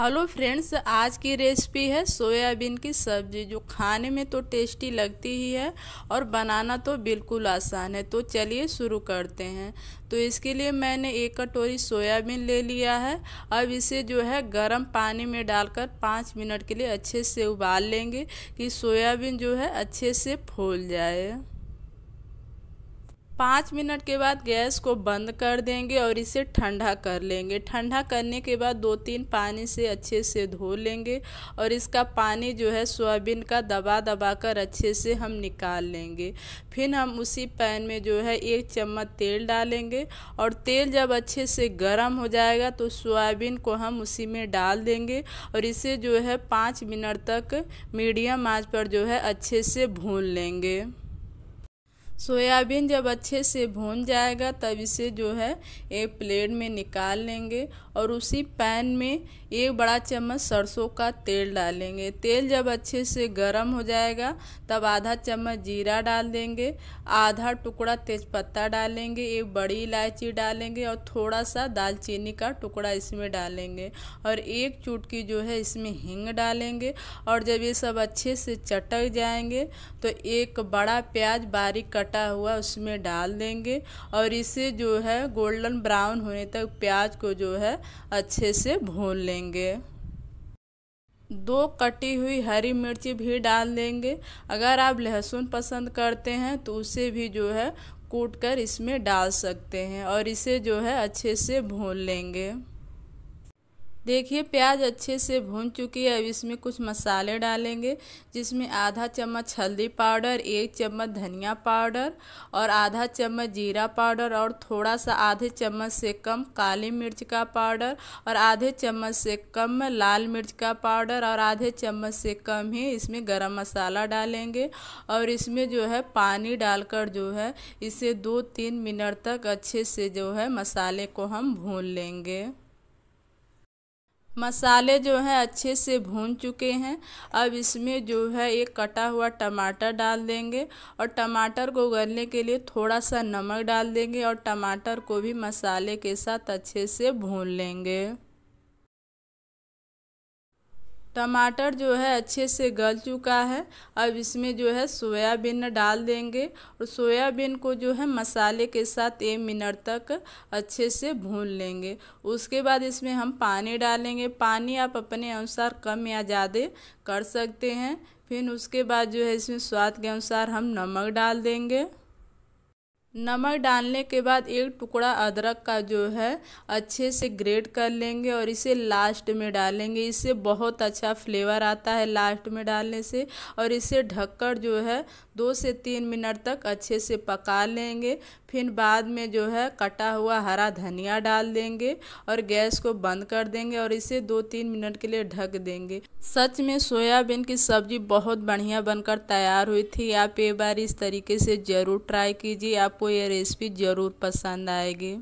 hello friends आज की recipe है सोयाबीन की सब्जी जो खाने में तो टेस्टी लगती ही है और बनाना तो बिल्कुल आसान है तो चलिए शुरू करते हैं तो इसके लिए मैंने एक कटोरी सोयाबीन ले लिया है अब इसे जो है गर्म पानी में डालकर पाँच मिनट के लिए अच्छे से उबाल लेंगे कि सोयाबीन जो है अच्छे से फूल जाए पाँच मिनट के बाद गैस को बंद कर देंगे और इसे ठंडा कर लेंगे ठंडा करने के बाद दो तीन पानी से अच्छे से धो लेंगे और इसका पानी जो है सोयाबीन का दबा दबा कर अच्छे से हम निकाल लेंगे फिर हम उसी पैन में जो है एक चम्मच तेल डालेंगे और तेल जब अच्छे से गर्म हो जाएगा तो सोयाबीन को हम उसी में डाल देंगे और इसे जो है पाँच मिनट तक मीडियम आँच पर जो है अच्छे से भून लेंगे सोयाबीन जब अच्छे से भून जाएगा तब इसे जो है एक प्लेट में निकाल लेंगे और उसी पैन में एक बड़ा चम्मच सरसों का तेल डालेंगे तेल जब अच्छे से गर्म हो जाएगा तब आधा चम्मच जीरा डाल देंगे आधा टुकड़ा तेज़पत्ता डालेंगे एक बड़ी इलायची डालेंगे और थोड़ा सा दालचीनी का टुकड़ा इसमें डालेंगे और एक चुटकी जो है इसमें हींग डालेंगे और जब ये सब अच्छे से चटक जाएंगे तो एक बड़ा प्याज बारीक कटा हुआ उसमें डाल देंगे और इसे जो है गोल्डन ब्राउन होने तक प्याज को जो है अच्छे से भून लेंगे दो कटी हुई हरी मिर्ची भी डाल देंगे अगर आप लहसुन पसंद करते हैं तो उसे भी जो है कूट कर इसमें डाल सकते हैं और इसे जो है अच्छे से भून लेंगे देखिए प्याज अच्छे से भून चुकी है अब इसमें कुछ मसाले डालेंगे जिसमें आधा चम्मच हल्दी पाउडर एक चम्मच धनिया पाउडर और आधा चम्मच जीरा पाउडर और थोड़ा सा आधे चम्मच से कम काली मिर्च का पाउडर और आधे चम्मच से कम लाल मिर्च का पाउडर और आधे चम्मच से कम ही इसमें गरम मसाला डालेंगे और इसमें जो है पानी डालकर जो है इसे दो तीन मिनट तक अच्छे से जो है मसाले को हम भून लेंगे मसाले जो है अच्छे से भून चुके हैं अब इसमें जो है एक कटा हुआ टमाटर डाल देंगे और टमाटर को गलने के लिए थोड़ा सा नमक डाल देंगे और टमाटर को भी मसाले के साथ अच्छे से भून लेंगे टमाटर जो है अच्छे से गल चुका है अब इसमें जो है सोयाबीन डाल देंगे और सोयाबीन को जो है मसाले के साथ एक मिनट तक अच्छे से भून लेंगे उसके बाद इसमें हम पानी डालेंगे पानी आप अपने अनुसार कम या ज़्यादा कर सकते हैं फिर उसके बाद जो है इसमें स्वाद के अनुसार हम नमक डाल देंगे नमक डालने के बाद एक टुकड़ा अदरक का जो है अच्छे से ग्रेट कर लेंगे और इसे लास्ट में डालेंगे इससे बहुत अच्छा फ्लेवर आता है लास्ट में डालने से और इसे ढककर जो है दो से तीन मिनट तक अच्छे से पका लेंगे फिर बाद में जो है कटा हुआ हरा धनिया डाल देंगे और गैस को बंद कर देंगे और इसे दो तीन मिनट के लिए ढक देंगे सच में सोयाबीन की सब्जी बहुत बढ़िया बनकर तैयार हुई थी आप एक बार इस तरीके से ज़रूर ट्राई कीजिए आपको ये रेसिपी ज़रूर पसंद आएगी